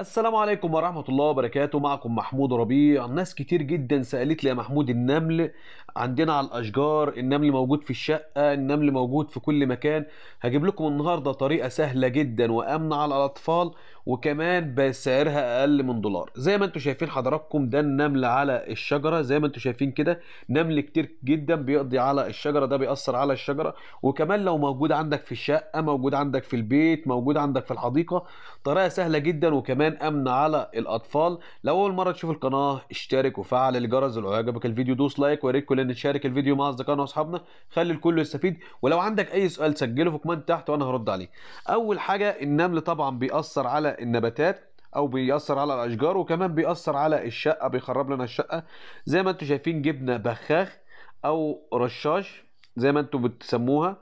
السلام عليكم ورحمة الله وبركاته معكم محمود ربيع ناس كتير جدا سألت لي يا محمود النمل عندنا على الأشجار النمل موجود في الشقة النمل موجود في كل مكان هجيب لكم النهاردة طريقة سهلة جدا وآمنة على الأطفال وكمان بسعرها اقل من دولار زي ما انتم شايفين حضراتكم ده النمل على الشجره زي ما انتم شايفين كده نمل كتير جدا بيقضي على الشجره ده بيأثر على الشجره وكمان لو موجود عندك في الشقه موجود عندك في البيت موجود عندك في الحديقه طريقه سهله جدا وكمان امن على الاطفال لو اول مره تشوف القناه اشترك وفعل الجرس لو عجبك الفيديو دوس لايك ويا ريت كلنا نشارك الفيديو مع اصدقائنا واصحابنا خلي الكل يستفيد ولو عندك اي سؤال سجله في كومنت تحت وانا هرد عليه اول حاجه النمل طبعا بيأثر على النباتات او بيأثر على الاشجار وكمان بيأثر على الشقة بيخرب لنا الشقة زي ما انتم شايفين جبنا بخاخ او رشاش زي ما انتم بتسموها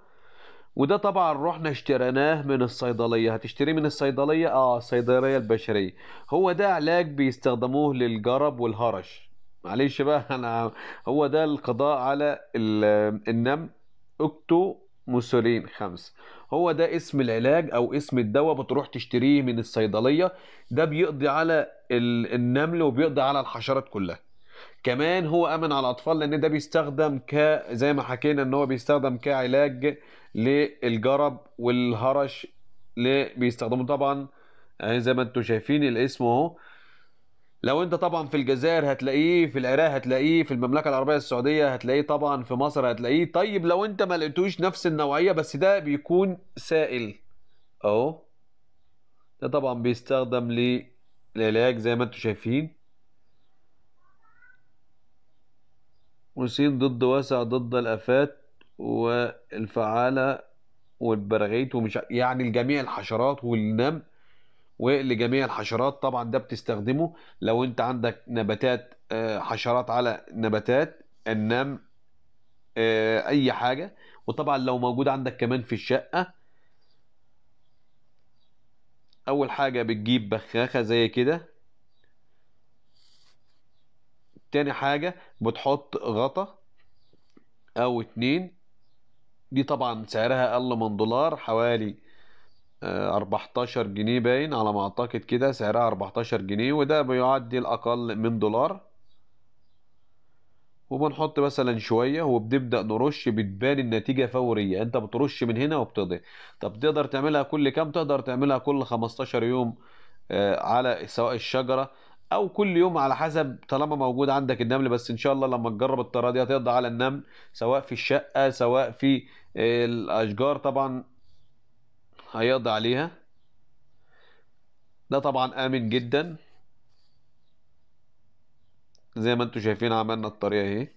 وده طبعا رحنا اشتريناه من الصيدليه هتشتريه من الصيدليه اه الصيدليه البشريه هو ده علاج بيستخدموه للجرب والهرش معلش بقى انا هو ده القضاء على النم اكتو موسولين خمسة هو ده اسم العلاج او اسم الدواء بتروح تشتريه من الصيدليه ده بيقضي على النمل وبيقضي على الحشرات كلها كمان هو امن على الاطفال لان ده بيستخدم ك زي ما حكينا ان هو بيستخدم كعلاج للجرب والهرش ليه بيستخدموا طبعا يعني زي ما انتم شايفين الاسم اهو لو انت طبعا في الجزائر هتلاقيه في العراق هتلاقيه في المملكه العربيه السعوديه هتلاقيه طبعا في مصر هتلاقيه طيب لو انت ما لقيتوش نفس النوعيه بس ده بيكون سائل اهو ده طبعا بيستخدم للعلاج زي ما انتم شايفين وسين ضد واسع ضد الافات والفعاله والبراغيث ومش يعني الجميع الحشرات والنمل ولجميع الحشرات طبعا ده بتستخدمه لو انت عندك نباتات آه، حشرات على نباتات النم آه، اي حاجه وطبعا لو موجود عندك كمان في الشقه اول حاجه بتجيب بخاخه زي كده تاني حاجه بتحط غطا او اتنين دي طبعا سعرها اقل من دولار حوالي 14 آه، جنيه باين على ما اعتقد كده سعرها 14 جنيه وده بيعدي الاقل من دولار وبنحط مثلا شويه وبنبدا نرش بتبان النتيجه فوريه انت بترش من هنا وبتضيع طب تقدر تعملها كل كام تقدر تعملها كل 15 يوم آه، على سواء الشجره او كل يوم على حسب طالما موجود عندك النمل بس ان شاء الله لما تجرب الطريقه دي هتقضي على النمل سواء في الشقه سواء في آه، الاشجار طبعا هيقضي عليها ده طبعا آمن جدا زي ما انتم شايفين عملنا الطريقة اهي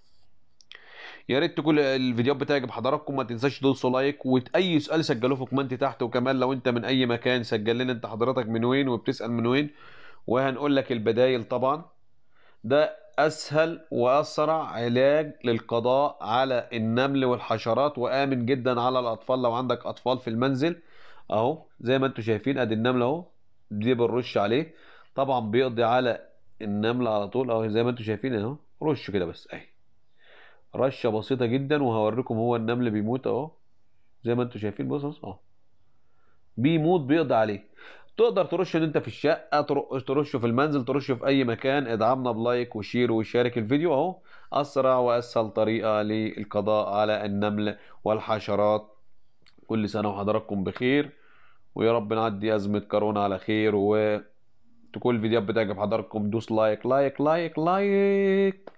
يا ريت تكون الفيديوهات بتاعي بحضراتكم ما تنساش تدوسوا لايك واي سؤال سجلوه في كومنت تحت وكمان لو انت من اي مكان سجل لنا انت حضرتك من وين وبتسال من وين وهنقول لك البدايل طبعا ده اسهل واسرع علاج للقضاء على النمل والحشرات وامن جدا على الاطفال لو عندك اطفال في المنزل اهو زي ما انتم شايفين ادي النمل اهو دي بنرش عليه طبعا بيقضي على النمله على طول اهو زي ما انتم شايفين اهو رشه كده بس اهي رشه بسيطه جدا وهوريكم هو النمل بيموت اهو زي ما انتم شايفين بص اهو بيموت بيقضي عليه تقدر ترشه ان انت في الشقه ترشه في المنزل ترشه في اي مكان ادعمنا بلايك وشير وشارك الفيديو اهو اسرع واسهل طريقه للقضاء على النمل والحشرات كل سنة وحضراتكم بخير ويا رب نعدي أزمة كورونا على خير و تكون الفيديوهات بتعجب حضراتكم دوس لايك لايك لايك لايك